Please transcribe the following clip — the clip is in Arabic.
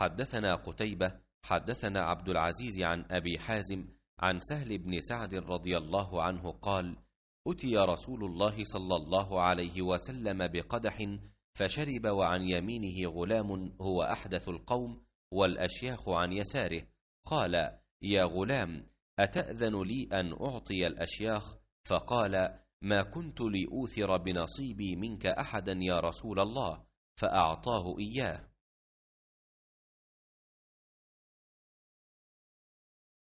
حدثنا قتيبة حدثنا عبد العزيز عن أبي حازم عن سهل بن سعد رضي الله عنه قال أتي رسول الله صلى الله عليه وسلم بقدح فشرب وعن يمينه غلام هو أحدث القوم والأشياخ عن يساره قال يا غلام أتأذن لي أن أعطي الأشياخ فقال ما كنت لأوثر بنصيبي منك أحدا يا رسول الله فأعطاه إياه